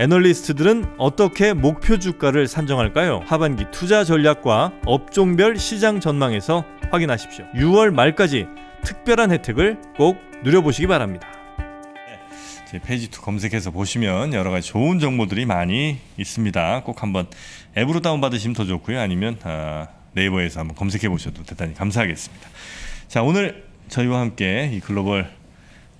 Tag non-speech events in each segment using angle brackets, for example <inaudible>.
애널리스트들은 어떻게 목표 주가를 산정할까요? 하반기 투자 전략과 업종별 시장 전망에서 확인하십시오. 6월 말까지 특별한 혜택을 꼭 누려보시기 바랍니다. 네, 제 페이지 2 검색해서 보시면 여러 가지 좋은 정보들이 많이 있습니다. 꼭 한번 앱으로 다운받으시면 더 좋고요. 아니면 아, 네이버에서 한번 검색해 보셔도 대단히 감사하겠습니다. 자 오늘 저희와 함께 이 글로벌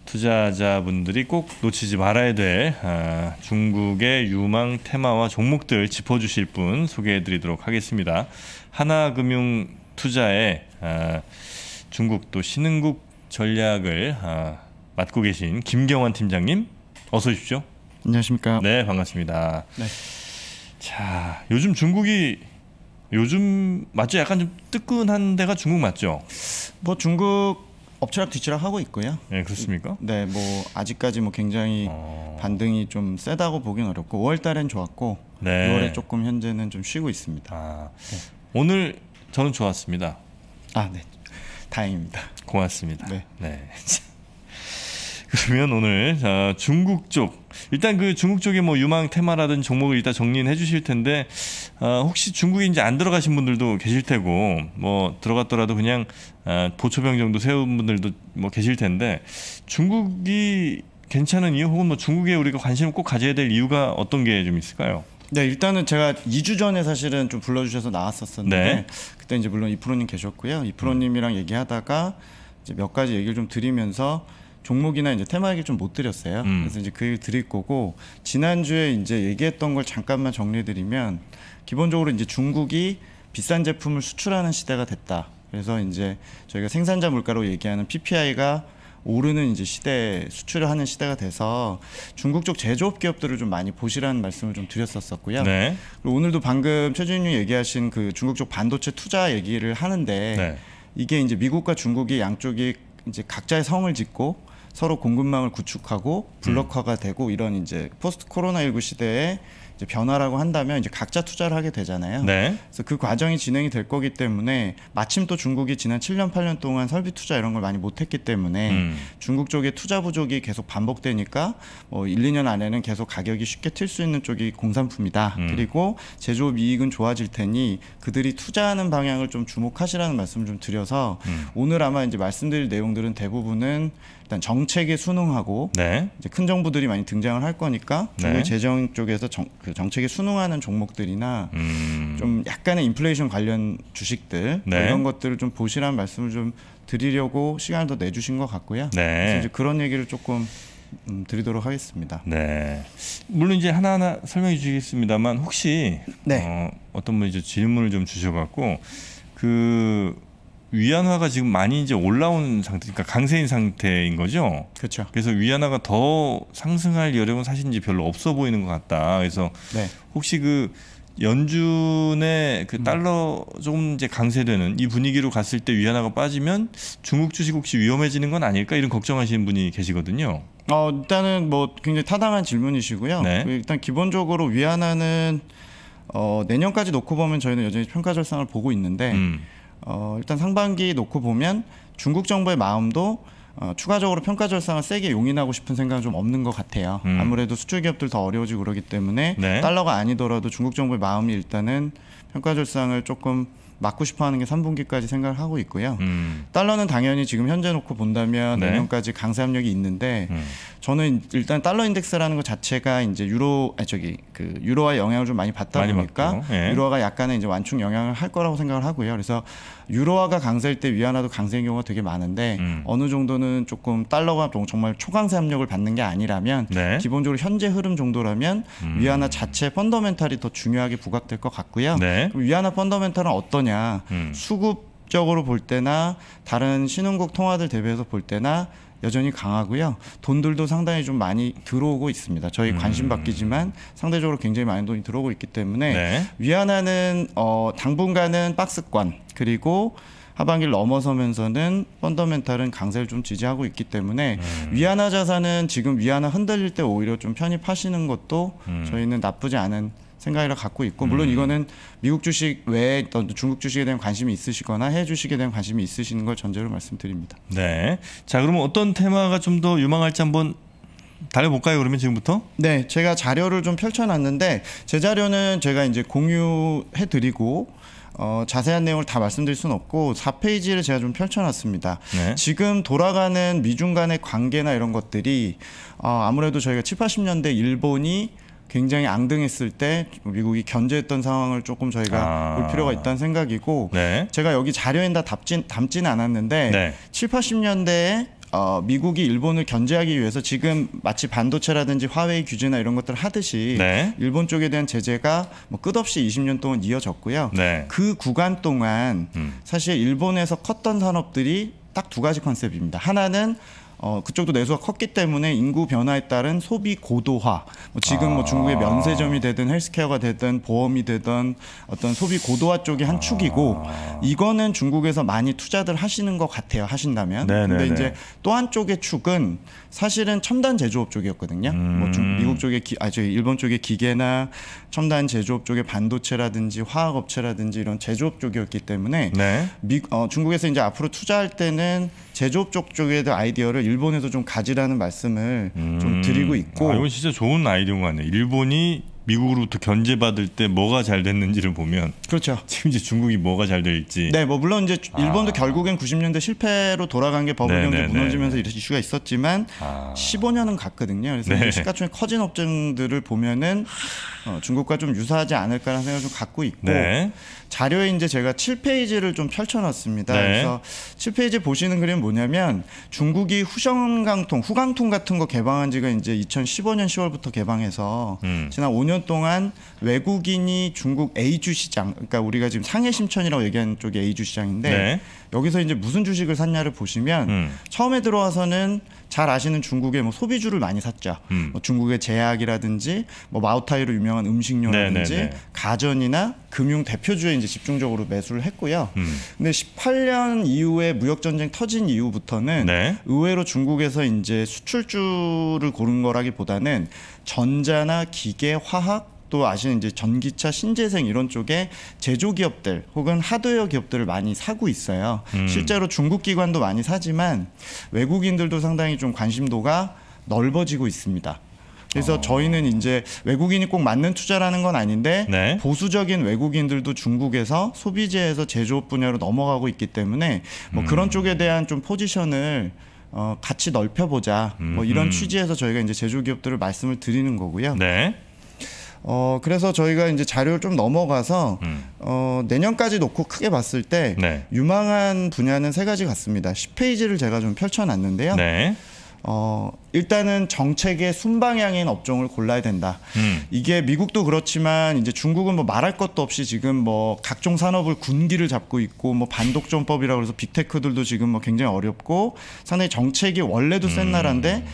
투자자분들이 꼭 놓치지 말아야 될 아, 중국의 유망 테마와 종목들 짚어주실 분 소개해드리도록 하겠습니다. 하나금융 투자의 아, 중국 또 신흥국 전략을 아, 맡고 계신 김경환 팀장님 어서 오십시오. 안녕하십니까. 네 반갑습니다. 네. 자 요즘 중국이 요즘 맞죠? 약간 좀 뜨끈한 데가 중국 맞죠? 뭐 중국 엎치락 뒤치락 하고 있고요. 예, 그렇습니까? 네, 뭐 아직까지 뭐 굉장히 어... 반등이 좀 세다고 보긴 어렵고 5월 달엔 좋았고 네. 6월에 조금 현재는 좀 쉬고 있습니다. 아, 네. 오늘 저는 좋았습니다. 아, 네. 다행입니다. 고맙습니다. 네. 네. <laughs> 그러면 오늘 자, 중국 쪽 일단 그 중국 쪽에뭐 유망 테마라든 종목을 일단 정리해 주실 텐데 어, 혹시 중국에 이제 안 들어가신 분들도 계실 테고 뭐 들어갔더라도 그냥 어, 보초병 정도 세운 분들도 뭐 계실 텐데 중국이 괜찮은 이유 혹은 뭐 중국에 우리가 관심을 꼭 가져야 될 이유가 어떤 게 좀 있을까요? 네, 일단은 제가 2주 전에 사실은 좀 불러주셔서 나왔었었는데 네. 그때 이제 물론 이프로님 계셨고요. 이프로님이랑 얘기하다가 이제 몇 가지 얘기를 좀 드리면서 종목이나 이제 테마 얘기 좀 못 드렸어요. 음. 그래서 이제 그 얘기 드릴 거고 지난주에 이제 얘기했던 걸 잠깐만 정리해 드리면 기본적으로 이제 중국이 비싼 제품을 수출하는 시대가 됐다. 그래서 이제 저희가 생산자 물가로 얘기하는 PPI가 오르는 이제 시대 수출을 하는 시대가 돼서 중국 쪽 제조업 기업들을 좀 많이 보시라는 말씀을 좀 드렸었었고요. 네. 그리고 오늘도 방금 최준유 얘기하신 그 중국 쪽 반도체 투자 얘기를 하는데 네. 이게 이제 미국과 중국이 양쪽이 이제 각자의 성을 짓고 서로 공급망을 구축하고 음. 블록화가 되고 이런 이제 포스트 코로나19 시대에 변화라고 한다면 이제 각자 투자를 하게 되잖아요. 네. 그래서 그 과정이 진행이 될 거기 때문에 마침 또 중국이 지난 7년 8년 동안 설비 투자 이런 걸 많이 못했기 때문에 음. 중국 쪽에 투자 부족이 계속 반복되니까 뭐 1, 2년 안에는 계속 가격이 쉽게 튈 수 있는 쪽이 공산품이다. 음. 그리고 제조업 이익은 좋아질 테니 그들이 투자하는 방향을 좀 주목하시라는 말씀 좀 드려서 음. 오늘 아마 이제 말씀드릴 내용들은 대부분은 일단 정책에 순응하고 네. 이제 큰 정부들이 많이 등장을 할 거니까 네. 재정 쪽에서 정, 그 정책에 순응하는 종목들이나 음. 좀 약간의 인플레이션 관련 주식들 네. 이런 것들을 좀보시라는 말씀을 좀 드리려고 시간을 더 내주신 것 같고요. 네. 그래서 이제 그런 얘기를 조금 음, 드리도록 하겠습니다. 네. 물론 이제 하나하나 설명해 주시겠습니다만 혹시 네. 어, 어떤 분이 질문을 좀 주셔갖고 그 위안화가 지금 많이 이제 올라온 상태, 그니까 강세인 상태인 거죠. 그렇죠. 그래서 위안화가 더 상승할 여력은 사실인지 별로 없어 보이는 것 같다. 그래서 네. 혹시 그 연준의 그 음. 달러 조금 이제 강세되는 이 분위기로 갔을 때 위안화가 빠지면 중국 주식 혹시 위험해지는 건 아닐까 이런 걱정하시는 분이 계시거든요. 어 일단은 뭐 굉장히 타당한 질문이시고요. 네. 그 일단 기본적으로 위안화는 어 내년까지 놓고 보면 저희는 여전히 평가 절상을 보고 있는데. 음. 어, 일단 상반기 놓고 보면 중국 정부의 마음도 어, 추가적으로 평가 절상을 세게 용인하고 싶은 생각은 좀 없는 것 같아요. 음. 아무래도 수출 기업들 더 어려워지고 그러기 때문에 네. 달러가 아니더라도 중국 정부의 마음이 일단은 평가 절상을 조금 막고 싶어하는 게 3분기까지 생각을 하고 있고요. 음. 달러는 당연히 지금 현재 놓고 본다면 네. 내년까지 강세 압력이 있는데 음. 저는 일단 달러 인덱스라는 것 자체가 이제 유로 아 저기 그 유로화 영향을 좀 많이 받다 많이 보니까 예. 유로화가 약간의 이제 완충 영향을 할 거라고 생각을 하고요. 그래서 유로화가 강세일 때 위안화도 강세인 경우가 되게 많은데 음. 어느 정도는 조금 달러가 정말 초강세 압력을 받는 게 아니라면 네. 기본적으로 현재 흐름 정도라면 음. 위안화 자체 펀더멘탈이 더 중요하게 부각될 것 같고요. 네. 그럼 위안화 펀더멘탈은 어떠냐? 음. 수급 적으로 볼 때나 다른 신흥국 통화들 대비해서 볼 때나 여전히 강하고요. 돈들도 상당히 좀 많이 들어오고 있습니다. 저희 음. 관심 받기지만 상대적으로 굉장히 많은 돈이 들어오고 있기 때문에 네. 위안화는 어, 당분간은 박스권 그리고 하반기를 넘어서면서는 펀더멘탈은 강세를 좀 지지하고 있기 때문에 음. 위안화 자산은 지금 위안화 흔들릴 때 오히려 좀 편입하시는 것도 음. 저희는 나쁘지 않은 생각이라 갖고 있고 물론 음. 이거는 미국 주식 외에 어떤 중국 주식에 대한 관심이 있으시거나 해외 주식에 대한 관심이 있으신 걸 전제로 말씀드립니다. 네. 자 그러면 어떤 테마가 좀 더 유망할지 한번 달려볼까요 그러면 지금부터? 네 제가 자료를 좀 펼쳐놨는데 제 자료는 제가 이제 공유해드리고 어, 자세한 내용을 다 말씀드릴 수는 없고 4페이지를 제가 좀 펼쳐놨습니다. 네. 지금 돌아가는 미중 간의 관계나 이런 것들이 어, 아무래도 저희가 7, 80년대 일본이 굉장히 앙등했을 때 미국이 견제했던 상황을 조금 저희가 아. 볼 필요가 있다는 생각이고 네. 제가 여기 자료에다 담진, 담지는 않았는데 네. 7, 80년대에 어, 미국이 일본을 견제하기 위해서 지금 마치 반도체라든지 화웨이 규제나 이런 것들을 하듯이 네. 일본 쪽에 대한 제재가 뭐 끝없이 20년 동안 이어졌고요. 네. 그 구간 동안 음. 사실 일본에서 컸던 산업들이 딱 두 가지 컨셉입니다. 하나는 어, 그쪽도 내수가 컸기 때문에 인구 변화에 따른 소비 고도화 뭐 지금 뭐 아. 중국의 면세점이 되든 헬스케어가 되든 보험이 되든 어떤 소비 고도화 쪽이 한 축이고 아. 이거는 중국에서 많이 투자들 하시는 것 같아요 하신다면 네네네. 네, 근데 이제 네. 또한 쪽의 축은 사실은 첨단 제조업 쪽이었거든요 음. 뭐 중, 음. 미국 쪽의 기, 아 저희 일본 쪽의 기계나 첨단 제조업 쪽의 반도체라든지 화학업체라든지 이런 제조업 쪽이었기 때문에 네. 미, 어, 중국에서 이제 앞으로 투자할 때는 제조업 쪽 쪽에도 아이디어를 일본에도 좀 가지라는 말씀을 음. 좀 드리고 있고 아, 이건 진짜 좋은 아이디어인 것 같네요. 일본이 미국으로부터 견제받을 때 뭐가 잘 됐는지를 보면 그렇죠. 지금 이제 중국이 뭐가 잘 될지. 네, 뭐 물론 이제 아. 일본도 아. 결국엔 90년대 실패로 돌아간 게 버블 네, 경제 네, 네, 무너지면서 이런 이슈가 있었지만 아. 15년은 갔거든요. 그래서 네. 시가총액 커진 업종들을 보면은 어, 중국과 좀 유사하지 않을까라는 생각을 좀 갖고 있고 네. 자료에 이제 제가 7페이지를 좀 펼쳐놨습니다. 네. 그래서 7페이지 보시는 그림 뭐냐면 중국이 후션강통, 후강통 같은 거 개방한 지가 이제 2015년 10월부터 개방해서 음. 지난 5년 5년 동안 외국인이 중국 A주 시장, 그러니까 우리가 지금 상해 심천이라고 얘기하는 쪽이 A주 시장인데 네. 여기서 이제 무슨 주식을 샀냐를 보시면 음. 처음에 들어와서는 잘 아시는 중국의 뭐 소비주를 많이 샀죠. 음. 뭐 중국의 제약이라든지 뭐 마오타이로 유명한 음식료라든지 네네네. 네, 네. 가전이나 금융 대표주에 이제 집중적으로 매수를 했고요. 음. 근데 18년 이후에 무역 전쟁 터진 이후부터는 네. 의외로 중국에서 이제 수출주를 고른 거라기보다는 전자나 기계, 화학 또 아시는 이제 전기차 신재생 이런 쪽에 제조기업들 혹은 하드웨어 기업들을 많이 사고 있어요. 음. 실제로 중국 기관도 많이 사지만 외국인들도 상당히 좀 관심도가 넓어지고 있습니다. 그래서 어. 저희는 이제 외국인이 꼭 맞는 투자라는 건 아닌데 네. 보수적인 외국인들도 중국에서 소비재에서 제조업 분야로 넘어가고 있기 때문에 뭐 음. 그런 쪽에 대한 좀 포지션을 어, 같이 넓혀보자 뭐 이런 취지에서 저희가 이제 제조기업들을 말씀을 드리는 거고요. 네. 어 그래서 저희가 이제 자료를 좀 넘어가서 음. 어 내년까지 놓고 크게 봤을 때 네. 유망한 분야는 세 가지 같습니다. 10페이지를 제가 좀 펼쳐놨는데요. 네. 어, 일단은 정책의 순방향인 업종을 골라야 된다. 음. 이게 미국도 그렇지만 이제 중국은 뭐 말할 것도 없이 지금 뭐 각종 산업을 군기를 잡고 있고 뭐반독점법이라그래서 빅테크들도 지금 뭐 굉장히 어렵고 상당히 정책이 원래도 센 음. 나라인데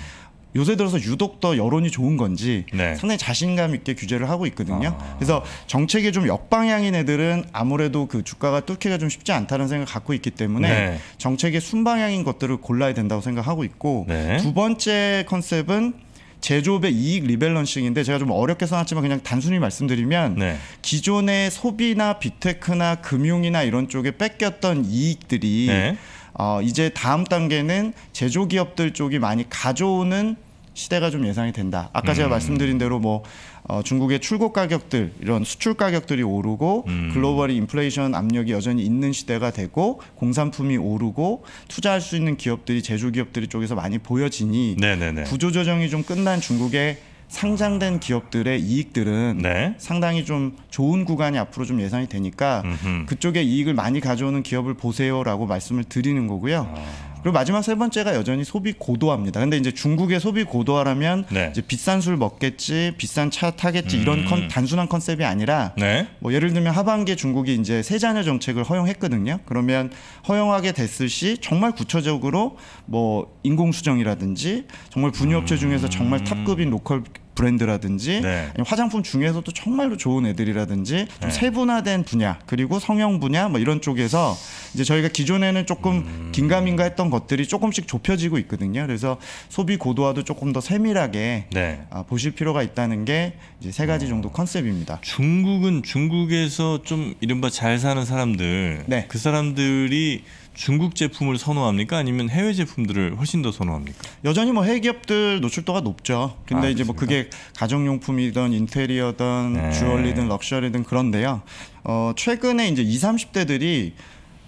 요새 들어서 유독 더 여론이 좋은 건지 네. 상당히 자신감 있게 규제를 하고 있거든요. 아. 그래서 정책이 좀 역방향인 애들은 아무래도 그 주가가 뚫기가 좀 쉽지 않다는 생각을 갖고 있기 때문에 네. 정책의 순방향인 것들을 골라야 된다고 생각하고 있고 네. 두 번째 컨셉은 제조업의 이익 리밸런싱인데 제가 좀 어렵게 써놨지만 그냥 단순히 말씀드리면 네. 기존의 소비나 빅테크나 금융이나 이런 쪽에 뺏겼던 이익들이 네. 어, 이제 다음 단계는 제조기업들 쪽이 많이 가져오는 시대가 좀 예상이 된다. 아까 음. 제가 말씀드린 대로 뭐 어, 중국의 출고 가격들 이런 수출 가격들이 오르고 음. 글로벌 인플레이션 압력이 여전히 있는 시대가 되고 공산품이 오르고 투자할 수 있는 기업들이 제조 기업들이 쪽에서 많이 보여지니 네네네. 구조조정이 좀 끝난 중국의 상장된 기업들의 이익들은 네. 상당히 좀 좋은 구간이 앞으로 좀 예상이 되니까 음흠. 그쪽에 이익을 많이 가져오는 기업을 보세요라고 말씀을 드리는 거고요. 아. 그리고 마지막 세 번째가 여전히 소비 고도화입니다. 근데 이제 중국의 소비 고도화라면 네. 이제 비싼 술 먹겠지, 비싼 차 타겠지 음. 이런 컨, 단순한 컨셉이 아니라 네. 뭐 예를 들면 하반기 중국이 이제 세자녀 정책을 허용했거든요. 그러면 허용하게 됐을 시 정말 구체적으로 뭐 인공수정이라든지 정말 분유업체 중에서 정말 탑급인 음. 로컬 브랜드라든지 네. 화장품 중에서도 정말로 좋은 애들이라든지 좀 네. 세분화된 분야 그리고 성형 분야 뭐 이런 쪽에서 이제 저희가 기존에는 조금 음. 긴가민가 했던 것들이 조금씩 좁혀지고 있거든요. 그래서 소비 고도화도 조금 더 세밀하게 네. 아, 보실 필요가 있다는 게 이제 세 가지 음. 정도 컨셉입니다. 중국은 중국에서 좀 이른바 잘 사는 사람들 네. 그 사람들이 중국 제품을 선호합니까? 아니면 해외 제품들을 훨씬 더 선호합니까? 여전히 뭐 해외 기업들 노출도가 높죠. 근데 아, 이제 뭐 그게 가정용품이든 인테리어든 네. 주얼리든 럭셔리든 그런데요. 어, 최근에 이제 20, 30대들이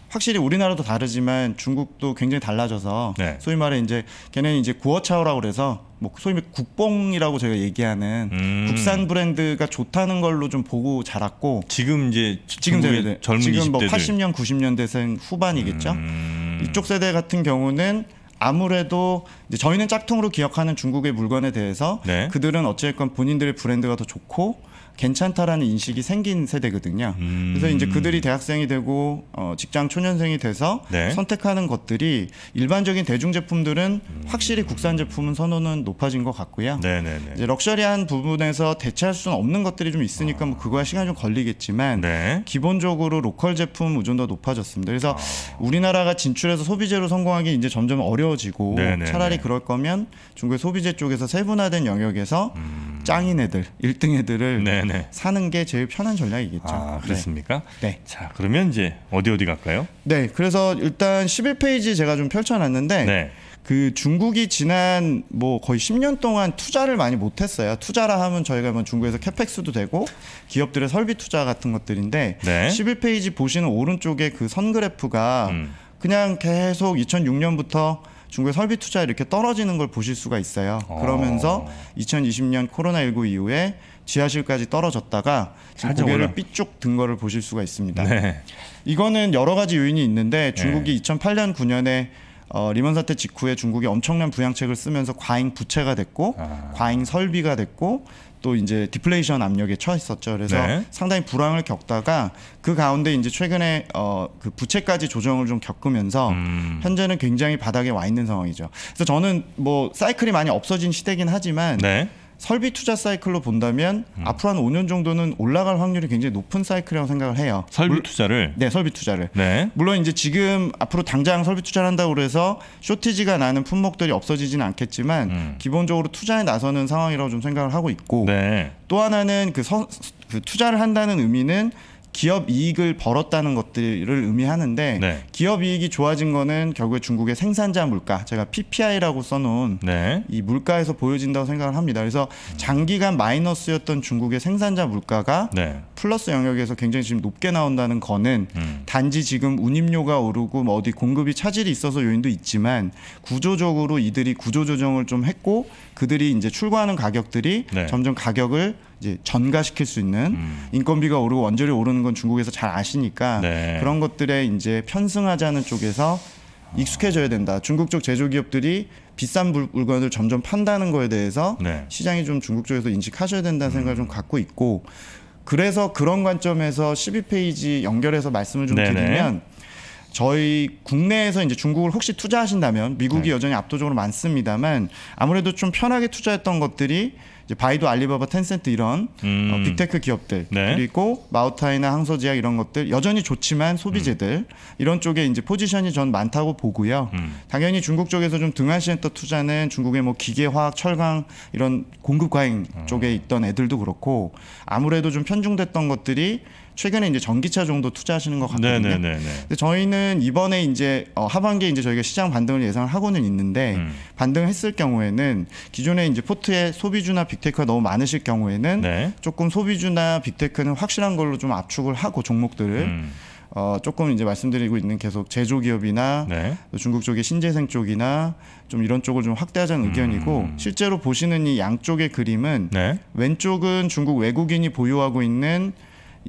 확실히 우리나라도 다르지만 중국도 굉장히 달라져서 네. 소위 말해 이제 걔네는 이제 구어차오라고 그래서 뭐 소위 말해 국뽕이라고 제가 얘기하는 음. 국산 브랜드가 좋다는 걸로 좀 보고 자랐고 지금 이제 지금 세대 젊은 지금 뭐 80년 90년대생 후반이겠죠. 음. 이쪽 세대 같은 경우는 아무래도 이제 저희는 짝퉁으로 기억하는 중국의 물건에 대해서 네. 그들은 어찌됐건 본인들의 브랜드가 더 좋고 괜찮다라는 인식이 생긴 세대거든요. 음. 그래서 이제 음. 그들이 대학생이 되고 어, 직장 초년생이 돼서 네. 선택하는 것들이 일반적인 대중 제품들은 음. 확실히 국산 제품은 선호는 높아진 것 같고요. 네네네. 네, 네. 이제 럭셔리한 부분에서 대체할 수는 없는 것들이 좀 있으니까 뭐 아. 뭐그거에 시간이 좀 걸리겠지만 네. 기본적으로 로컬 제품 의존도 높아졌습니다. 그래서 아. 우리나라가 진출해서 소비재로 성공하기 이제 점점 어려워지고 네네네. 네, 차라리 그럴 거면 중국의 소비재 쪽에서 세분화된 영역에서 음. 짱인 애들, 일등 애들을 네네. 네네. 사는 게 제일 편한 전략이겠죠. 아, 네. 그렇습니까? 네. 네. 자, 그러면 이제 어디 어디 갈까요? 네. 그래서 일단 11페이지 제가 좀 펼쳐 놨는데 네. 그 중국이 지난 뭐 거의 10년 동안 투자를 많이 못 했어요. 투자라 하면 저희가 뭐 중국에서 캐펙스도 되고 기업들의 설비 투자 같은 것들인데 네. 11페이지 보시는 오른쪽에 그 선 그래프가 음. 그냥 계속 2006년부터 중국의 설비 투자 이렇게 떨어지는 걸 보실 수가 있어요. 어. 그러면서 어. 2020년 코로나19 이후에 지하실까지 떨어졌다가 지금 고개를 삐쭉 든 거를 보실 수가 있습니다. 네. 이거는 여러 가지 요인이 있는데 네. 중국이 2008년 9년에 어, 리먼 사태 직후에 중국이 엄청난 부양책을 쓰면서 과잉 부채가 됐고 아. 과잉 설비가 됐고 또 이제 디플레이션 압력에 처했었죠. 그래서 네. 상당히 불황을 겪다가 그 가운데 이제 최근에 어, 그 부채까지 조정을 좀 겪으면서 음. 현재는 굉장히 바닥에 와 있는 상황이죠. 그래서 저는 뭐 사이클이 많이 없어진 시대긴 하지만 네. 설비 투자 사이클로 본다면 음. 앞으로 한 5년 정도는 올라갈 확률이 굉장히 높은 사이클이라고 생각을 해요. 설비 물, 투자를? 네, 설비 투자를. 네. 물론 이제 지금 앞으로 당장 설비 투자를 한다고 그래서 쇼티지가 나는 품목들이 없어지지는 않겠지만 음. 기본적으로 투자에 나서는 상황이라고 좀 생각을 하고 있고 네. 또 하나는 그, 서, 그 투자를 한다는 의미는 기업 이익을 벌었다는 것들을 의미하는데 네. 기업 이익이 좋아진 거는 결국에 중국의 생산자 물가 제가 PPI라고 써놓은 네. 이 물가에서 보여진다고 생각을 합니다. 그래서 장기간 마이너스였던 중국의 생산자 물가가 네. 플러스 영역에서 굉장히 지금 높게 나온다는 거는 음. 단지 지금 운임료가 오르고 뭐 어디 공급이 차질이 있어서 요인도 있지만 구조적으로 이들이 구조 조정을 좀 했고 그들이 이제 출고하는 가격들이 네. 점점 가격을 이제 전가시킬 수 있는 음. 인건비가 오르고 원재료 오르는 건 중국에서 잘 아시니까 네. 그런 것들에 이제 편승하자는 쪽에서 익숙해져야 된다. 중국 쪽 제조 기업들이 비싼 물건을 점점 판다는 거에 대해서 네. 시장이 좀 중국 쪽에서 인식하셔야 된다는 음. 생각을 음. 좀 갖고 있고 그래서 그런 관점에서 12페이지 연결해서 말씀을 좀 네네. 드리면 저희 국내에서 이제 중국을 혹시 투자하신다면 미국이 네. 여전히 압도적으로 많습니다만 아무래도 좀 편하게 투자했던 것들이 이제 바이두 알리바바, 텐센트 이런 어, 음. 어, 빅테크 기업들 네. 그리고 마우타이나 항소제약 이런 것들 여전히 좋지만 소비재들 음. 이런 쪽에 이제 포지션이 전 많다고 보고요. 음. 당연히 중국 쪽에서 좀 등한시했던 투자는 중국의 뭐 기계, 화학, 철강 이런 공급 과잉 쪽에 음. 있던 애들도 그렇고 아무래도 좀 편중됐던 것들이 최근에 이제 전기차 정도 투자하시는 것 같거든요. 네, 네, 네, 근데 저희는 이번에 이제 어, 하반기에 이제 저희가 시장 반등을 예상을 하고는 있는데 음. 반등했을 경우에는 기존에 이제 포트에 소비주나 빅테크가 너무 많으실 경우에는 네. 조금 소비주나 빅테크는 확실한 걸로 좀 압축을 하고 종목들을 음. 어, 조금 이제 말씀드리고 있는 계속 제조기업이나 네. 중국 쪽의 신재생 쪽이나 좀 이런 쪽을 좀 확대하자는 음. 의견이고 실제로 보시는 이 양쪽의 그림은 네. 왼쪽은 중국 외국인이 보유하고 있는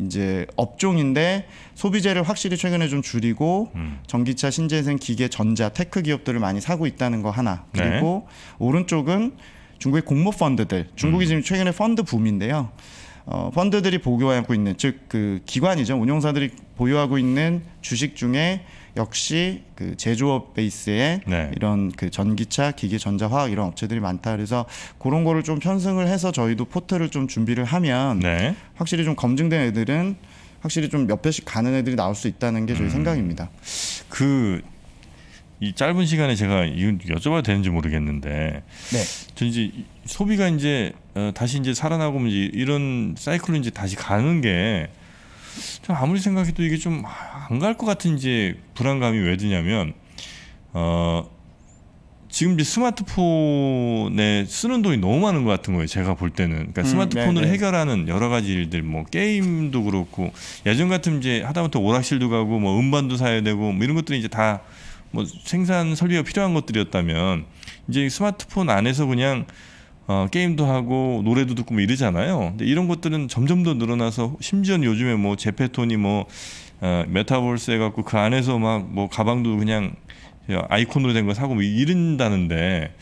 이제 업종인데 소비재를 확실히 최근에 좀 줄이고 음. 전기차, 신재생, 기계, 전자, 테크 기업들을 많이 사고 있다는 거 하나. 네. 그리고 네. 오른쪽은 중국의 공모 펀드들. 중국이 음. 지금 최근에 펀드 붐인데요. 어, 펀드들이 보유하고 있는 즉 그 기관이죠 운용사들이 보유하고 있는 주식 중에 역시 그 제조업 베이스에 네. 이런 그 전기차, 기계, 전자화학 이런 업체들이 많다. 그래서 그런 거를 좀 편승을 해서 저희도 포털을 좀 준비를 하면 네. 확실히 좀 검증된 애들은 확실히 좀 몇 배씩 가는 애들이 나올 수 있다는 게 저희 음. 생각입니다. 그 이 짧은 시간에 제가 이건 여쭤봐도 되는지 모르겠는데, 네. 저 이제 소비가 이제 어, 다시 이제 살아나고 이제 이런 사이클로 이제 다시 가는 게좀 아무리 생각해도 이게 좀 안 갈 것 같은 이제 불안감이 왜 드냐면 어 지금 이제 스마트폰에 쓰는 돈이 너무 많은 것 같은 거예요. 제가 볼 때는 그러니까 스마트폰으로 음, 네, 네. 해결하는 여러 가지 일들, 뭐 게임도 그렇고 예전 같으면 이제 하다못해 오락실도 가고 뭐 음반도 사야 되고 뭐 이런 것들이 이제 다 뭐 생산 설비가 필요한 것들이었다면 이제 스마트폰 안에서 그냥 어, 게임도 하고 노래도 듣고 뭐 이러잖아요. 근데 이런 것들은 점점 더 늘어나서 심지어 요즘에 뭐 제페톤이 뭐 어, 메타버스 해갖고 그 안에서 막 뭐 가방도 그냥 아이콘으로 된 거 사고 뭐 이런다는데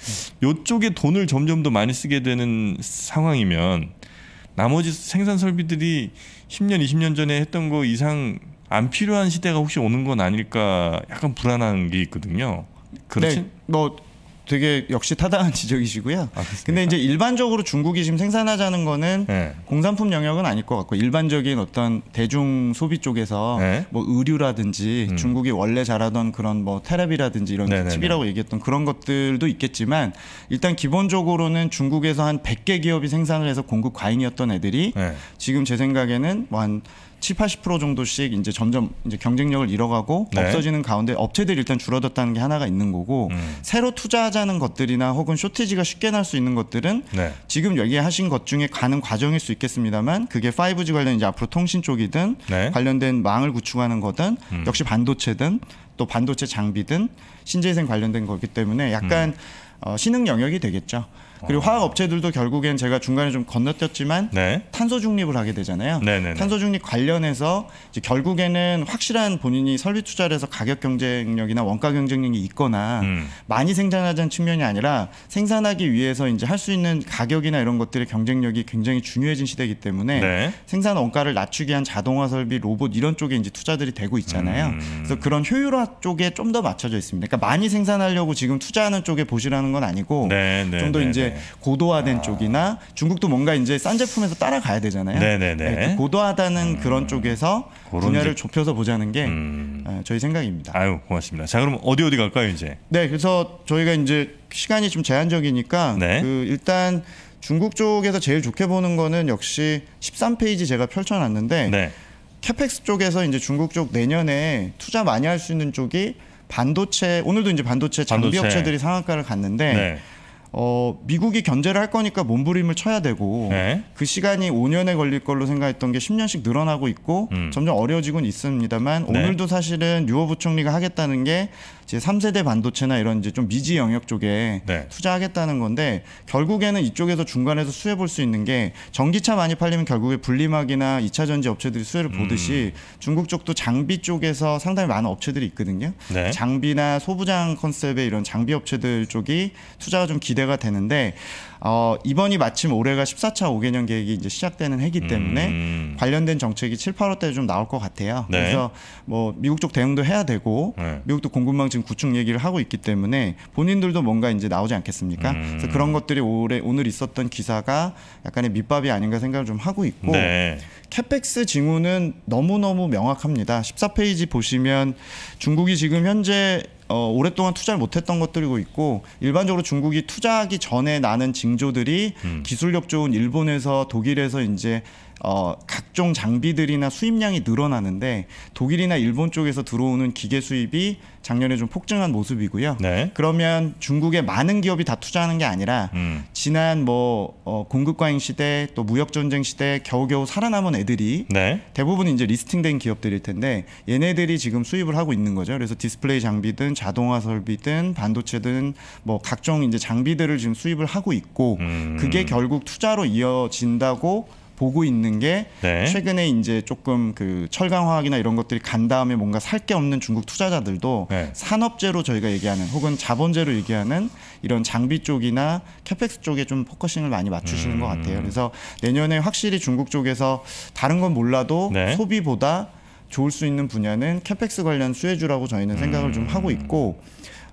요쪽에 돈을 점점 더 많이 쓰게 되는 상황이면 나머지 생산 설비들이 10년 20년 전에 했던 거 이상 안 필요한 시대가 혹시 오는 건 아닐까 약간 불안한 게 있거든요. 네, 그렇지? 네, 뭐 되게 역시 타당한 <laughs> 지적이시고요. 아, 근데 이제 일반적으로 중국이 지금 생산하자는 거는 네. 공산품 영역은 아닐 것 같고 일반적인 어떤 대중 소비 쪽에서 네. 뭐 의류라든지 음. 중국이 원래 잘하던 그런 뭐 테레비라든지 이런 네네네. 팁이라고 네, 네. 얘기했던 그런 것들도 있겠지만 일단 기본적으로는 중국에서 한 100개 기업이 생산을 해서 공급 과잉이었던 애들이 네. 지금 제 생각에는 뭐한 칠, 팔십 프로 정도씩 이제 점점 이제 경쟁력을 잃어가고 네. 없어지는 가운데 업체들이 일단 줄어들었다는 게 하나가 있는 거고 음. 새로 투자하자는 것들이나 혹은 쇼티지가 쉽게 날 수 있는 것들은 네. 지금 얘기하신 것 중에 가는 과정일 수 있겠습니다만 그게 5G 관련 이제 앞으로 통신 쪽이든 네. 관련된 망을 구축하는 거든 음. 역시 반도체든 또 반도체 장비든 신재생 관련된 거기 때문에 약간 음. 어, 신흥 영역이 되겠죠. 그리고 화학 업체들도 결국엔 제가 중간에 좀 건너뛰었지만 네. 탄소 중립을 하게 되잖아요. 네네네. 네, 네. 탄소 중립 관련해서 결국에는 확실한 본인이 설비 투자를 해서 가격 경쟁력이나 원가 경쟁력이 있거나 음. 많이 생산하자는 측면이 아니라 생산하기 위해서 이제 할 수 있는 가격이나 이런 것들의 경쟁력이 굉장히 중요해진 시대이기 때문에 네. 생산 원가를 낮추기 위한 자동화 설비, 로봇 이런 쪽에 이제 투자들이 되고 있잖아요. 음. 그래서 그런 효율화 쪽에 좀 더 맞춰져 있습니다. 그러니까 많이 생산하려고 지금 투자하는 쪽에 보시라는 건 아니고 네, 좀더 이제 고도화된 아. 쪽이나 중국도 뭔가 이제 싼 제품에서 따라가야 되잖아요. 네네네. 네, 그 고도화다는 음. 그런 쪽에서 분야를 제... 좁혀서 보자는 게 음. 아, 저희 생각입니다. 아유 고맙습니다. 자 그럼 어디 어디 갈까요 이제? 네, 그래서 저희가 이제 시간이 좀 제한적이니까 네. 그 일단 중국 쪽에서 제일 좋게 보는 거는 역시 13페이지 제가 펼쳐놨는데 네. 캐펙스 쪽에서 이제 중국 쪽 내년에 투자 많이 할 수 있는 쪽이 반도체 오늘도 이제 반도체 장비 반도체. 업체들이 상한가를 갔는데. 네. 어, 미국이 견제를 할 거니까 몸부림을 쳐야 되고 네. 그 시간이 5년에 걸릴 걸로 생각했던 게 10년씩 늘어나고 있고 음. 점점 어려워지곤 있습니다만 네. 오늘도 사실은 유호 부총리가 하겠다는 게 이제 3세대 반도체나 이런 이제 좀 미지 영역 쪽에 네. 투자하겠다는 건데 결국에는 이쪽에서 중간에서 수혜 볼 수 있는 게 전기차 많이 팔리면 결국에 분리막이나 2차 전지 업체들이 수혜를 음. 보듯이 음. 중국 쪽도 장비 쪽에서 상당히 많은 업체들이 있거든요. 네. 장비나 소부장 컨셉의 이런 장비 업체들 쪽이 투자가 좀 기대 기대가 되는데 어, 이번이 마침 올해가 14차 5개년 계획이 이제 시작되는 해기 음. 때문에 음. 관련된 정책이 7, 8월 때좀 나올 것 같아요. 네. 그래서 뭐 미국 쪽 대응도 해야 되고 네. 미국도 공급망 지금 구축 얘기를 하고 있기 때문에 본인들도 뭔가 이제 나오지 않겠습니까? 음. 그래서 그런 것들이 올해 오늘 있었던 기사가 약간의 밑밥이 아닌가 생각을 좀 하고 있고 네. 캐펙스 징후는 너무너무 명확합니다. 14페이지 보시면 중국이 지금 현재 어, 오랫동안 투자를 못했던 것들이고 있고 일반적으로 중국이 투자하기 전에 나는 징조들이 음. 기술력 좋은 일본에서 독일에서 이제 어, 각종 장비들이나 수입량이 늘어나는데 독일이나 일본 쪽에서 들어오는 기계 수입이 작년에 좀 폭증한 모습이고요. 네. 그러면 중국의 많은 기업이 다 투자하는 게 아니라 음. 지난 뭐 어, 공급 과잉 시대 또 무역 전쟁 시대 겨우겨우 살아남은 애들이 네. 대부분 이제 리스팅된 기업들일 텐데 얘네들이 지금 수입을 하고 있는 거죠. 그래서 디스플레이 장비든 자동화 설비든 반도체든 뭐 각종 이제 장비들을 지금 수입을 하고 있고 음. 그게 결국 투자로 이어진다고 보고 있는 게 네. 최근에 이제 조금 그 철강화학이나 이런 것들이 간 다음에 뭔가 살 게 없는 중국 투자자들도 네. 산업재로 저희가 얘기하는 혹은 자본재로 얘기하는 이런 장비 쪽이나 캐펙스 쪽에 좀 포커싱을 많이 맞추시는 음. 것 같아요. 그래서 내년에 확실히 중국 쪽에서 다른 건 몰라도 네. 소비보다 좋을 수 있는 분야는 캐펙스 관련 수혜주라고 저희는 생각을 음. 좀 하고 있고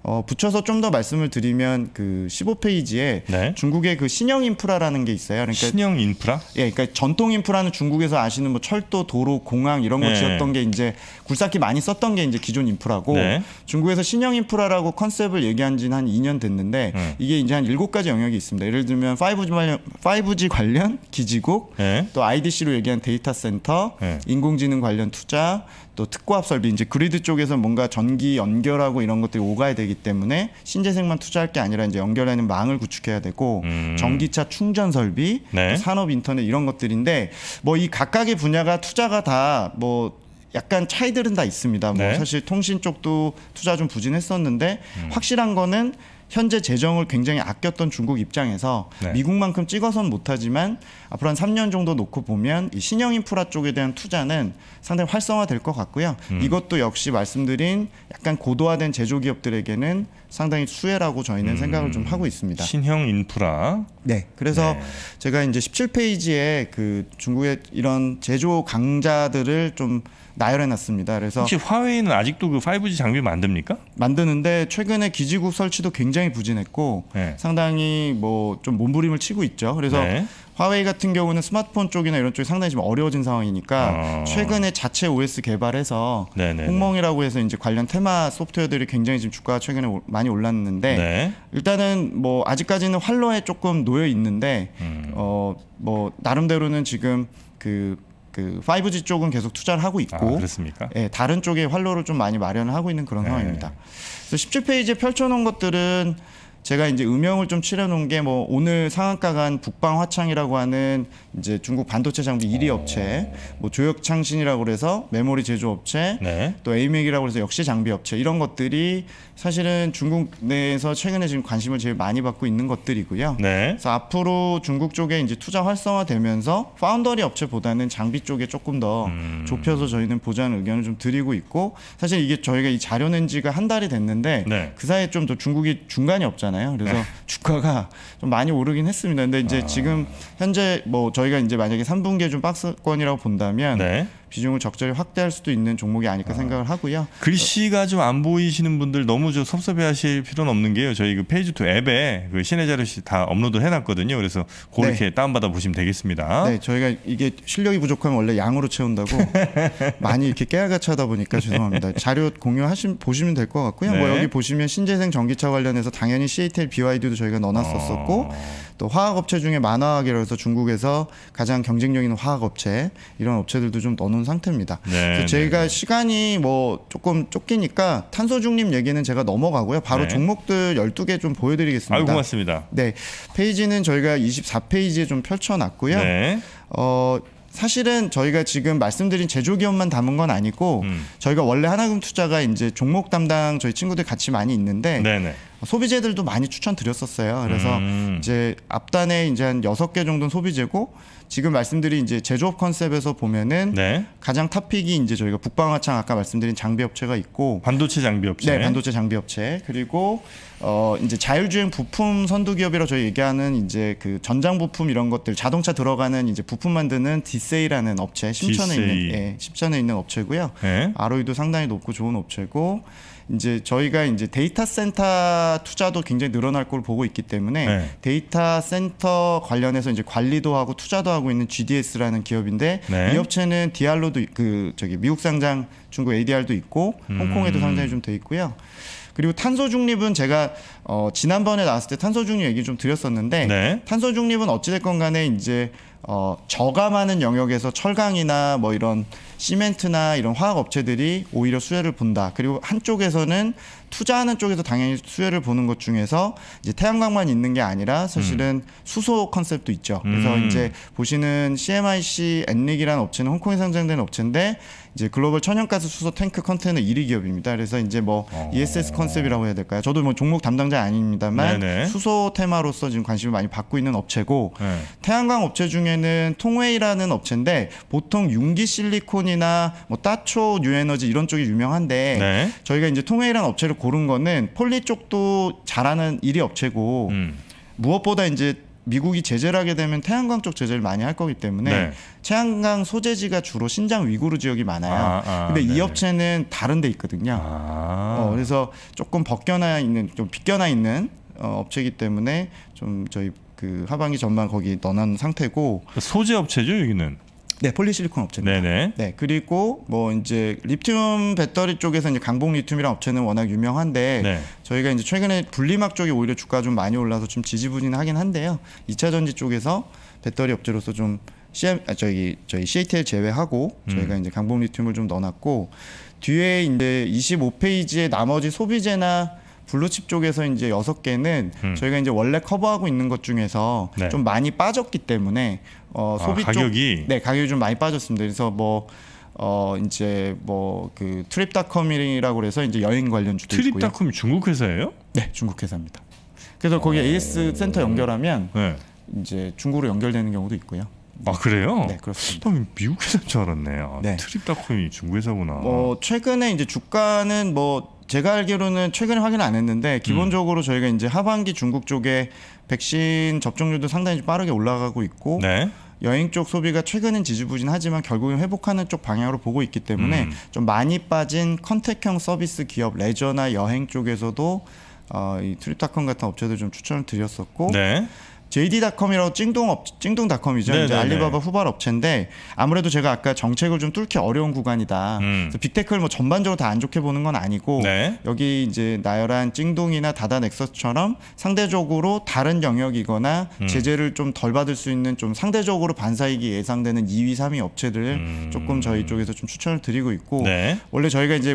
어, 붙여서 좀 더 말씀을 드리면 그 15페이지에 네. 중국의 그 신형 인프라라는 게 있어요. 그러니까 신형 인프라? 예, 그러니까 전통 인프라는 중국에서 아시는 뭐 철도, 도로, 공항 이런 거 네. 지었던 게 이제 굴삭기 많이 썼던 게 이제 기존 인프라고 네. 중국에서 신형 인프라라고 컨셉을 얘기한 지는 한 2년 됐는데 음. 이게 이제 한 7가지 영역이 있습니다. 예를 들면 5G 관련 5G 관련 기지국, 네. 또 IDC로 얘기한 데이터 센터, 네. 인공지능 관련 투자, 또 특고합 설비 이제 그리드 쪽에서 뭔가 전기 연결하고 이런 것들이 오가야 되기 되기 때문에 신재생만 투자할 게 아니라 이제 연결하는 망을 구축해야 되고 음. 전기차 충전 설비, 네. 산업 인터넷 이런 것들인데 뭐 이 각각의 분야가 투자가 다 뭐 약간 차이들은 다 있습니다. 뭐 네. 뭐 사실 통신 쪽도 투자 좀 부진했었는데 음. 확실한 거는 현재 재정을 굉장히 아꼈던 중국 입장에서 네. 미국만큼 찍어서는 못하지만 앞으로 한 3년 정도 놓고 보면 이 신형 인프라 쪽에 대한 투자는 상당히 활성화될 것 같고요. 음. 이것도 역시 말씀드린 약간 고도화된 제조 기업들에게는 상당히 수혜라고 저희는 음. 생각을 좀 음. 하고 있습니다. 신형 인프라. 네. 그래서 네. 제가 이제 17페이지에 그 중국의 이런 제조 강자들을 좀 나열해 놨습니다. 그래서 혹시 화웨이는 아직도 그 5G 장비 만듭니까? 만드는데 최근에 기지국 설치도 굉장히 부진했고 네. 상당히 뭐 좀 몸부림을 치고 있죠. 그래서 네. 화웨이 가 같은 경우는 스마트폰 쪽이나 이런 쪽이 상당히 지 어려워진 상황이니까 어... 최근에 자체 OS 개발해서 네네네. 홍멍이라고 해서 이제 관련 테마 소프트웨어들이 굉장히 지금 주가가 최근에 많이 올랐는데 네. 일단은 뭐 아직까지는 활로에 조금 놓여 있는데 음. 어뭐 나름대로는 지금 그 그 5G 그 쪽은 계속 투자를 하고 있고 아, 예, 다른 쪽에 활로를 좀 많이 마련을 하고 있는 그런 네. 상황입니다. 그래서 17페이지에 펼쳐놓은 것들은 제가 이제 음영을 좀 치려놓은 게 뭐 오늘 상한가간 북방화창이라고 하는 이제 중국 반도체 장비 1위 오. 업체, 뭐 조혁창신이라고 그래서 메모리 제조 업체, 네. 또 에이맥이라고 해서 역시 장비 업체 이런 것들이 사실은 중국 내에서 최근에 지금 관심을 제일 많이 받고 있는 것들이고요. 네. 그래서 앞으로 중국 쪽에 이제 투자 활성화되면서 파운더리 업체보다는 장비 쪽에 조금 더 음. 좁혀서 저희는 보자는 의견을 좀 드리고 있고 사실 이게 저희가 이 자료 낸지가 한 달이 됐는데 네. 그 사이에 좀 더 중국이 중간이 없잖아요. 주잖아요 그래서 네. 주가가 좀 많이 오르긴 했습니다. 근데 이제 아. 지금 현재 뭐 저희가 이제 만약에 3분기 에좀 박스권이라고 본다면 네. 비중을 적절히 확대할 수도 있는 종목이 아닐까 아. 생각을 하고요. 글씨가 좀 안 보이시는 분들 너무 좀 섭섭해하실 필요는 없는 게요. 저희 그 페이지 2 앱에 그 신의 자료다 업로드 해놨거든요. 그래서 그렇게 네. 다운받아 보시면 되겠습니다. 네, 저희가 이게 실력이 부족하면 원래 양으로 채운다고 <laughs> 많이 이렇게 깨알같이 하다 보니까 죄송합니다. 자료 공유하신 보시면 될 것 같고요. 뭐 네. 뭐 여기 보시면 신재생 전기차 관련해서 당연히 CATL, BYD도 저희가 넣어놨었었고 어... 또 화학업체 중에 만화학이라서 중국에서 가장 경쟁력 있는 화학업체 이런 업체들도 좀 넣어놓은 놓은 상태입니다. 네, 저희가 네, 네. 시간이 뭐 조금 쫓기니까 탄소 중립 얘기는 제가 넘어가고요. 바로 네. 종목들 12개 좀 보여드리겠습니다. 아 고맙습니다. 네. 페이지는 저희가 24페이지에 좀 펼쳐놨고요. 네. 어, 사실은 저희가 지금 말씀드린 제조기업만 담은 건 아니고 음. 저희가 원래 하나금 투자가 이제 종목 담당 저희 친구들 같이 많이 있는데 네네. 네. 소비재들도 많이 추천드렸었어요. 그래서 음. 이제 앞단에 이제 한 여섯 개 정도는 소비재고 지금 말씀드린 이제 제조업 컨셉에서 보면은 네. 가장 탑픽이 이제 저희가 북방화창 아까 말씀드린 장비 업체가 있고 반도체 장비 업체 네, 반도체 장비 업체 그리고 어 이제 자율주행 부품 선두 기업이라 저희 얘기하는 이제 그 전장 부품 이런 것들 자동차 들어가는 이제 부품 만드는 디세이라는 업체 심천에 디세이. 있는 예, 심천에 있는 업체고요. 네. 아로이도 상당히 높고 좋은 업체고 이제 저희가 이제 데이터 센터 투자도 굉장히 늘어날 걸 보고 있기 때문에 네. 데이터 센터 관련해서 이제 관리도 하고 투자도 하고 있는 GDS라는 기업인데 네. 이 업체는 디알로도 그 저기 미국 상장 중국 ADR도 있고 음. 홍콩에도 음. 상장이 좀 돼 있고요. 그리고 탄소 중립은 제가 어 지난번에 나왔을 때 탄소 중립 얘기 좀 드렸었는데 네. 탄소 중립은 어찌 됐건 간에 이제 어, 저감하는 영역에서 철강이나 뭐 이런 시멘트나 이런 화학 업체들이 오히려 수혜를 본다. 그리고 한쪽에서는 투자하는 쪽에서 당연히 수혜를 보는 것 중에서 이제 태양광만 있는 게 아니라 사실은 음. 수소 컨셉도 있죠. 그래서 음. 이제 보시는 CMIC 엔릭이라는 업체는 홍콩에 상장된 업체인데 이제 글로벌 천연가스 수소 탱크 컨테이너 1위 기업입니다. 그래서 이제 뭐 어... ESS 컨셉이라고 해야 될까요? 저도 뭐 종목 담당자 아닙니다만 네네. 수소 테마로서 지금 관심을 많이 받고 있는 업체고 네. 태양광 업체 중에는 통웨이라는 업체인데 보통 융기 실리콘이나 뭐 따초 뉴에너지 이런 쪽이 유명한데 네. 저희가 이제 통웨이라는 업체를 고른 거는 폴리 쪽도 잘하는 1위 업체고 음. 무엇보다 이제 미국이 제재를 하게 되면 태양광 쪽 제재를 많이 할 거기 때문에 네. 태양광 소재지가 주로 신장 위구르 지역이 많아요. 아, 아, 근데 네이 네, 네. 업체는 다른 데 있거든요. 아. 어, 그래서 조금 벗겨나 있는 좀 비껴나 있는 어, 업체이기 때문에 좀 저희 그하방이전망 거기 넣어놓은 상태고 소재 업체죠 여기는 네, 폴리실리콘 업체입니다. 네네. 네, 그리고 뭐 이제 리튬 배터리 쪽에서 이제 강봉 리튬이라는 업체는 워낙 유명한데 네. 저희가 이제 최근에 분리막 쪽이 오히려 주가 좀 많이 올라서 좀 지지부진하긴 한데요. 2차 전지 쪽에서 배터리 업체로서 좀 CM 아, 저기 저희 CATL 제외하고 음. 저희가 이제 강봉 리튬을 좀 넣어놨고 뒤에 이제 25페이지에 나머지 소비재나 블루칩 쪽에서 이제 여섯 개는 음. 저희가 이제 원래 커버하고 있는 것 중에서 네. 좀 많이 빠졌기 때문에 어, 아, 소비 아, 가격이? 쪽, 네 가격이 좀 많이 빠졌습니다. 그래서 뭐 어 이제 뭐 그 트립닷컴이라고 그서 이제 여행 관련 주도 있고요. 트립닷컴 중국 회사예요? 네, 중국 회사입니다. 그래서 거기 에 어. AS 센터 연결하면 네. 이제 중국으로 연결되는 경우도 있고요. 아 그래요? 네 그렇습니다. 미국 회사인 줄 알았네. 요 아, 네. 트립닷컴이 중국 회사구나. 뭐 최근에 이제 주가는 뭐 제가 알기로는 최근에 확인 안 했는데 기본적으로 음. 저희가 이제 하반기 중국 쪽에 백신 접종률도 상당히 빠르게 올라가고 있고 네. 여행 쪽 소비가 최근은 지지부진하지만 결국엔 회복하는 쪽 방향으로 보고 있기 때문에 음. 좀 많이 빠진 컨택형 서비스 기업 레저나 여행 쪽에서도 어, 이 트립닷컴 같은 업체들 좀 추천을 드렸었고 네. JD.com이라고 찡동 업 찡동닷컴이죠. 이제 네, 네, 네. 알리바바 후발 업체인데 아무래도 제가 아까 정책을 좀 뚫기 어려운 구간이다. 음. 빅테크를 뭐 전반적으로 다 안 좋게 보는 건 아니고 네. 여기 이제 나열한 찡동이나 다다넥서스처럼 상대적으로 다른 영역이거나 음. 제재를 좀 덜 받을 수 있는 좀 상대적으로 반사익이 예상되는 2위, 3위 업체들 음. 조금 저희 쪽에서 좀 추천을 드리고 있고 네. 원래 저희가 이제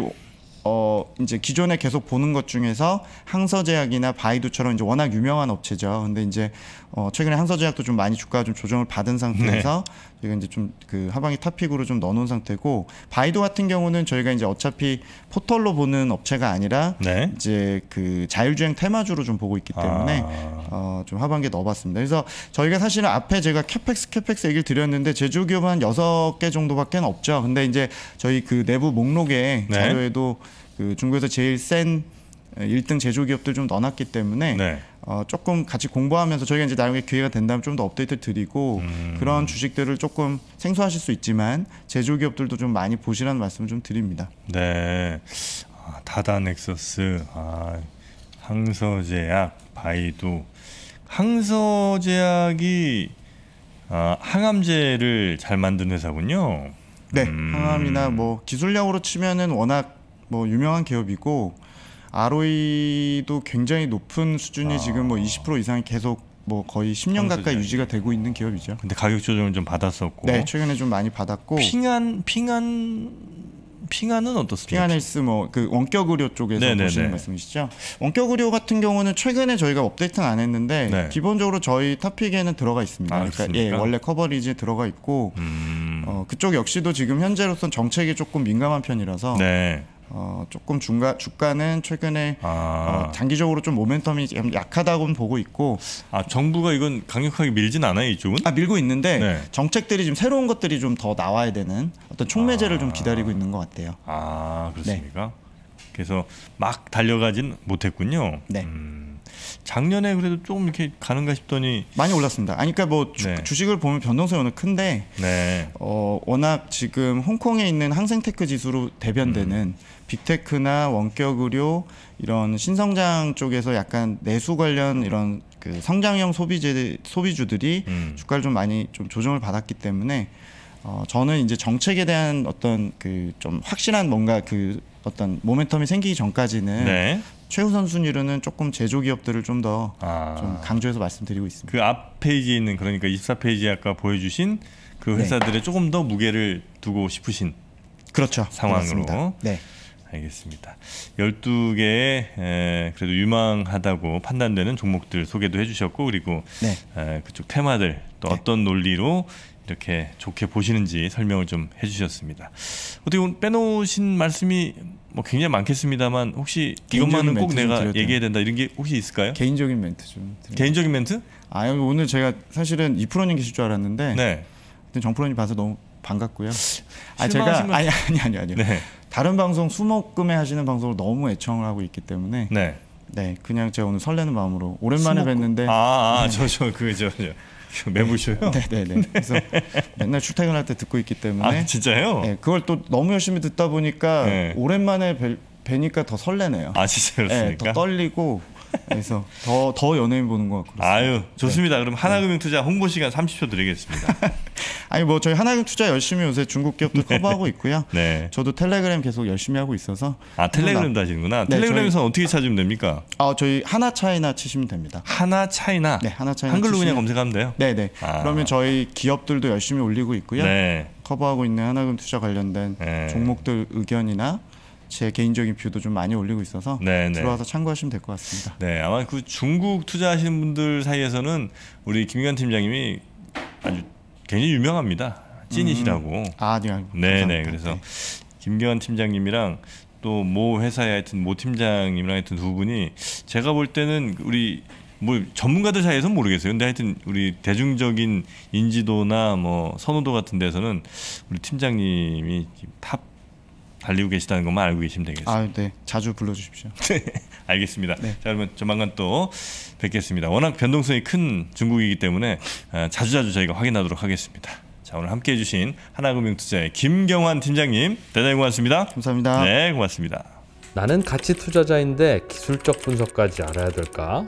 어 이제 기존에 계속 보는 것 중에서 항서제약이나 바이두처럼 이제 워낙 유명한 업체죠. 근데 이제 어, 최근에 항서제약도 좀 많이 주가좀 조정을 받은 상태에서 네. 저희가 이제 좀 그 하방의 탑픽으로 좀 넣어놓은 상태고 바이도 같은 경우는 저희가 이제 어차피 포털로 보는 업체가 아니라 네. 이제 그 자율주행 테마주로 좀 보고 있기 때문에 아. 어, 좀 하반기에 넣어봤습니다. 그래서 저희가 사실은 앞에 제가 캐펙스 캐펙스 얘기를 드렸는데 제조 기업 한 여섯 개 정도밖에 없죠. 근데 이제 저희 그 내부 목록에 네. 자료에도 그 중국에서 제일 센 일등 제조기업들 좀 넣어놨기 때문에 네. 어, 조금 같이 공부하면서 저희가 이제 나중에 기회가 된다면 좀 더 업데이트 드리고 음. 그런 주식들을 조금 생소하실 수 있지만 제조기업들도 좀 많이 보시라는 말씀을 좀 드립니다. 네, 아, 다다 넥서스, 아, 항서제약, 바이도, 항서제약이 아, 항암제를 잘 만든 회사군요. 네, 음. 항암이나 뭐 기술력으로 치면은 워낙 뭐 유명한 기업이고 ROE도 굉장히 높은 수준이 아. 지금 뭐 20% 이상이 계속 뭐 거의 10년 가까이 유지가 되고 있는 기업이죠. 근데 가격 조정을 좀 받았었고. 네, 최근에 좀 많이 받았고. 핑안 핑안 핑안은 어떻습니까? 핑안헬스 뭐그 원격 의료 쪽에서 네네네. 보시는 말씀이시죠? 원격 의료 같은 경우는 최근에 저희가 업데이트는 안 했는데 네. 기본적으로 저희 탑픽에는 들어가 있습니다. 아, 그러니까 예, 원래 커버리지 들어가 있고 음... 어, 그쪽 역시도 지금 현재로선 정책이 조금 민감한 편이라서 네. 어, 조금 중간 주가는 최근에 아. 어, 장기적으로좀 모멘텀이 약하다고는 보고 있고 아 정부가 이건 강력하게 밀진 않아요 이쪽은? 아 밀고 있는데 네. 정책들이 지금 새로운 것들이 좀 더 나와야 되는 어떤 촉매제를 아. 좀 기다리고 있는 것 같아요. 아 그렇습니까? 네. 그래서 막 달려가진 못했군요. 네. 음, 작년에 그래도 조금 이렇게 가는가 싶더니 많이 올랐습니다. 아니 그러니까 뭐 주, 네. 식을 보면 변동성이 큰데 네. 어, 워낙 지금 홍콩에 있는 항생테크 지수로 대변되는 음. 빅테크나 원격 의료 이런 신성장 쪽에서 약간 내수 관련 이런 그 성장형 소비재 소비주들이 음. 주가를 좀 많이 좀 조정을 받았기 때문에 어 저는 이제 정책에 대한 어떤 그 좀 확실한 뭔가 그 어떤 모멘텀이 생기기 전까지는 네. 최우선 순위로는 조금 제조 기업들을 좀 더좀 아. 강조해서 말씀드리고 있습니다. 그 앞 페이지에 있는 그러니까 24페이지 아까 보여주신 그 네. 회사들의 네. 조금 더 무게를 두고 싶으신 그렇죠. 상황으로. 그렇습니다. 네. 알겠습니다. 1 2개 그래도 유망하다고 판단되는 종목들 소개도 해주셨고 그리고 네. 에, 그쪽 테마들 또 네. 어떤 논리로 이렇게 좋게 보시는지 설명을 좀 해주셨습니다. 어떻게 보면 빼놓으신 말씀이 뭐 굉장히 많겠습니다만 혹시 이것만은 꼭 내가 얘기해야 된다 이런 게 혹시 있을까요? 개인적인 멘트 좀. 개인적인 멘트? 아 오늘 제가 사실은 이 프로님 계실 줄 알았는데. 네. 정프로님 봐서 너무 반갑고요. 아 제가 아니 아니 아니 아니요. 네. 다른 방송 수목금에 하시는 방송을 너무 애청하고 있기 때문에 네. 네 그냥 제가 오늘 설레는 마음으로 오랜만에 뵀는데 아저 저 그저 아, 아, 아 네. 그, 매부쇼요? 네네네. 네, 네. 그래서 맨날 출퇴근할 때 듣고 있기 때문에 아 진짜요? 네 그걸 또 너무 열심히 듣다 보니까 네. 오랜만에 뵈, 뵈니까 더 설레네요. 아 진짜 그렇습니까? 네, 더 떨리고 그래서 더, 더 연예인 보는 것 같고. 아유, 좋습니다. 네. 그럼 하나금융투자 홍보 시간 30초 드리겠습니다. <laughs> 아니, 뭐, 저희 하나금투자 열심히 요새 중국 기업도 네. 커버하고 있고요. 네. 저도 텔레그램 계속 열심히 하고 있어서. 아, 텔레그램도 하시는구나. 네, 텔레그램에서 저희, 어떻게 찾으면 됩니까? 아, 저희 하나 차이나 치시면 됩니다. 하나 차이나? 네, 하나 차이나. 한글로 치시면. 그냥 검색하면 돼요? 네네. 네. 아. 그러면 저희 기업들도 열심히 올리고 있고요. 네. 커버하고 있는 하나금 투자 관련된 네. 종목들 의견이나 제 개인적인 뷰도 좀 많이 올리고 있어서 네네. 네. 들어와서 참고하시면 될 것 같습니다. 네, 아마 그 중국 투자하시는 분들 사이에서는 우리 김기관 팀장님이 아주 굉장히 유명합니다. 찐이시라고. 음. 아, 네. 네, 네. 그래서 네. 김기환 팀장님이랑 또 모 회사의 하여튼 모 팀장님이랑 하여튼 두 분이 제가 볼 때는 우리 뭐 전문가들 사이에서는 모르겠어요. 근데 하여튼 우리 대중적인 인지도나 뭐 선호도 같은 데서는 우리 팀장님이 탑 달리고 계시다는 것만 알고 계시면 되겠습니다. 아, 네. 자주 불러주십시오. <laughs> 네, 알겠습니다. 네. 자, 그러면 조만간 또 뵙겠습니다. 워낙 변동성이 큰 중국이기 때문에 자주자주 아, 저희가 확인하도록 하겠습니다. 자, 오늘 함께 해주신 하나금융투자의 김경환 팀장님 대단히 고맙습니다. 감사합니다. 네, 고맙습니다. 나는 가치 투자자인데 기술적 분석까지 알아야 될까?